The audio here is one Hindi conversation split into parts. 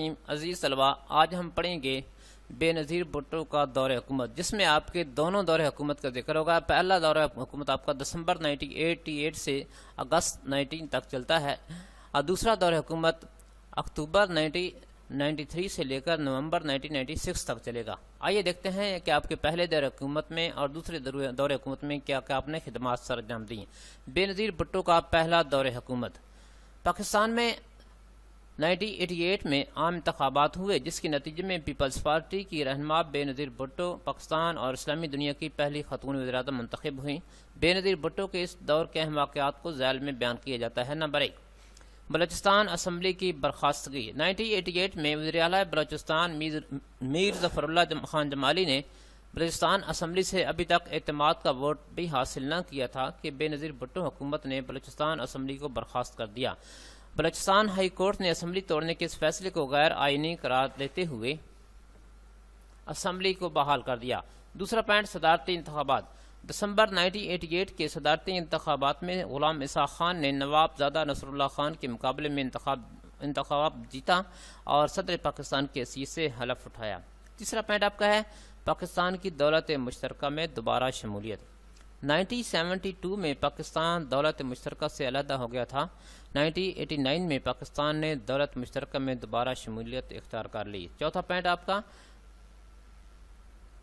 रहीम अजीज़ सलवा आज हम पढ़ेंगे बेनज़ीर भुट्टो का दौर हुकूमत जिसमें आपके दोनों दौर हुकूमत का जिक्र होगा पहला दौर हुकूमत आपका दिसंबर 1988 से अगस्त 19 तक चलता है और दूसरा दौर हुकूमत अक्टूबर 1993 से लेकर नवंबर 1996 तक चलेगा आइए देखते हैं कि आपके पहले दौर हुकूमत में और दूसरे दौर हुकूमत में क्या क्या आपने खदमात सर अंजाम दी बेनज़ीर भुट्टो का पहला दौर हुकूमत पाकिस्तान में 1988 में आम इंतबात हुए जिसके नतीजे में पीपल्स पार्टी की रहनमा बेनज़ीर भुट्टो पाकिस्तान और इस्लामी दुनिया की पहली खतून वजरात मंतखब हुई बेनज़ीर भुट्टो के इस दौर के अहम वाक़ात को जैल में बयान किया जाता है नंबर एक बलोचिस्तान असम्बली की बर्खास्तगी 1988 में वजर अल मीर, मीर जफरुल्ला जम, खान जमाली ने बलोचिस्तान असम्बली से अभी तक अतमाद का वोट भी हासिल न किया था कि बेनज़ीर भुट्टो हुकूमत ने बलोचिस्तान असम्बली को बर्खास्त कर दिया बलोचिस्तान हाई कोर्ट ने असम्बली तोड़ने के इस फैसले को गैर आइनी करार देते हुए असम्बली को बहाल कर दिया दूसरा पॉइंट सदारती इंतबात दिसंबर 1988 के सदारती इंतबात में गुलाम इसा खान ने नवाब नवाबजादा नसरुल्ला खान के मुकाबले में इंतबाब जीता और सदर पाकिस्तान के सीट से हलफ उठाया तीसरा पॉइंट आपका है पाकिस्तान की दौलत मुश्तरक में दोबारा शमूलियत 1972 में पाकिस्तान दौलत मुश्तरक से अलहदा हो गया था 1989 में पाकिस्तान ने दौलत मुश्तरक में दोबारा शमूलियत इख्तियार कर ली चौथा पॉइंट आपका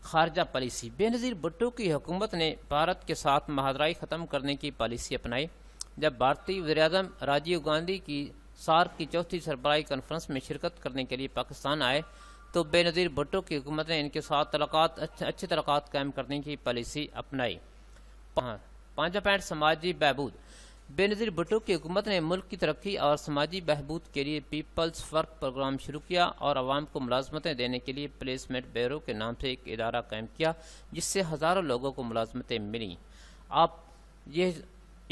खारजा पॉलिसी बेनज़ीर भुट्टो की हुकूमत ने भारत के साथ महादराई ख़त्म करने की पॉलिसी अपनाई जब भारतीय अजम राजीव गांधी की सार्क की चौथी सरबराही कॉन्फ्रेंस में शिरकत करने के लिए पाकिस्तान आए तो बेनज़ीर भुट्टो की हुकूमत ने इनके साथ तलक़ात अच्छे तलक़ात कायम करने की पॉलिसी अपनाई पॉइंट समाजी बहबूद बेनजीर भुट्टो की हुकूमत ने मुल्क की तरक्की और समाजी बहबूद के लिए पीपल्स वर्क प्रोग्राम शुरू किया और आवाम को मुलाजमतें देने के लिए प्लेसमेंट ब्यूरो के नाम से एक इदारा कायम किया जिससे हज़ारों लोगों को मुलाजमतें मिली आप ये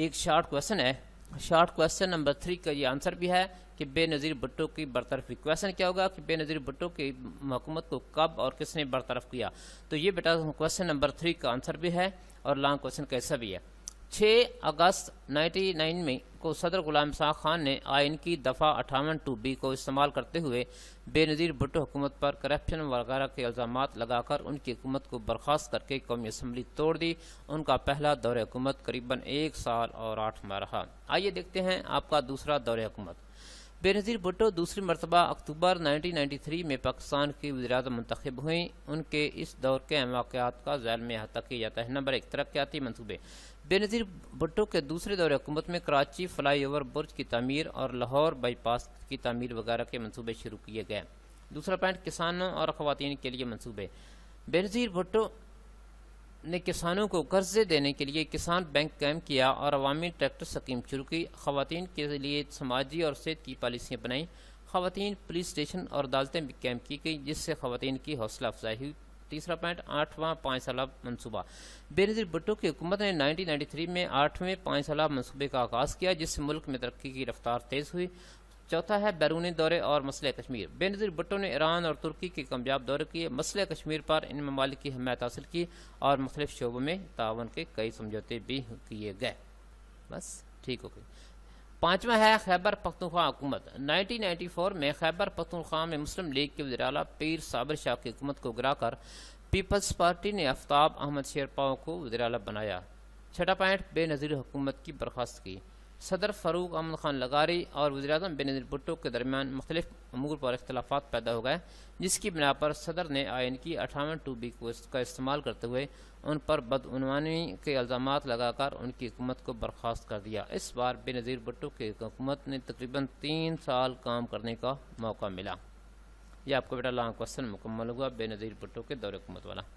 एक शार्ट क्वेश्चन है शॉर्ट क्वेश्चन नंबर थ्री का ये आंसर भी है कि बेनज़ीर भुट्टो की बरतरफी क्वेश्चन क्या होगा कि बेनज़ीर भुट्टो की हुकूमत को कब और किसने बरतरफ किया तो ये बेटा क्वेश्चन नंबर थ्री का आंसर भी है और लॉन्ग क्वेश्चन कैसा भी है 6 अगस्त 99 में को सदर गुलाम शाह खान ने आयन की दफ़ा अठावन टू बी को इस्तेमाल करते हुए बेनज़ीर भुट्टो हुकूमत पर करप्शन वगैरह के इल्ज़ाम लगाकर उनकी हुकूमत को बर्खास्त करके कौमी असम्बली तोड़ दी उनका पहला दौर हुकूमत करीबन एक साल और आठ माह रहा आइए देखते हैं आपका दूसरा दौर हुकूमत बेनज़ीर भुट्टो दूसरी मरतबा अक्टूबर 1993 में पाकिस्तान की वजरात मंतखब हुई उनके इस दौर के वाकत का जैल में अहता किया जाता है नंबर एक तरक्याती मनसूबे बेनज़ीर भुट्टो के दूसरे दौरे हुकूमत में कराची फ्लाई ओवर बुर्ज की तमीर और लाहौर बाईपास की तमीर वगैरह के मनसूबे शुरू किए गए दूसरा पॉइंट किसानों और ख़वान के लिए मनसूबे बेनज़ीर भुट्टो ने किसानों को कर्जे देने के लिए किसान बैंक कैम किया और अवामी ट्रैक्टर स्कीम शुरू की खातन के लिए समाजी और सेहत की पॉलिसियाँ बनाई खातन पुलिस स्टेशन और अदालतें भी कैम की गई जिससे खातन की हौसला अफजाई हुई तीसरा पॉइंट आठवां पाँच साल मनसूबा बेनजीर भुट्टो की हुकूमत ने 1993 में आठवें पाँच साल मनसूबे का आगाज़ किया जिससे मुल्क में तरक्की की रफ्तार तेज़ हुई चौथा है बैरूनी दौरे और मसले कश्मीर बेनज़ीर भुट्टो ने ईरान और तुर्की के कामयाब दौरे किए मसले कश्मीर पर इन ममालिक की हमायत हासिल की और मुख्तलिफ शोबों में तावन के कई समझौते भी किए गए बस ठीक हो गई पाँचवा है खैबर पख्तनख्वा हुकूमत 1994 में खैबर पख्तनख्वा में मुस्लिम लीग के वजराला पीर साबिर शाह की हुकूमत को गिरा कर पीपल्स पार्टी ने आफ्ताब अहमद शेरपाओ को वजराला बनाया छठा पॉइंट बेनज़ीर हुकूमत की बर्खास्त की सदर फ़ारूक अहमद खान लगारी और वजी अजम बेनजीर भुट्टो के दरमियान मुख्तलिफ अमूर पर अख्तलाफा पैदा हो गए जिसकी बिना पर सदर ने आयन की अठावन टू बी का इस्तेमाल करते हुए उन पर बदनवानी के इल्ज़ाम लगाकर उनकी हुकूमत को बर्खास्त कर दिया इस बार बेनज़ीर भुट्टो की हुकूमत ने तकरीबन तीन साल काम करने का मौका मिला यह आपको बेटा लॉन्ग क्वेश्चन मुकम्मल हुआ बेनज़ीर भुट्टो के दौरे हुकूमत वाला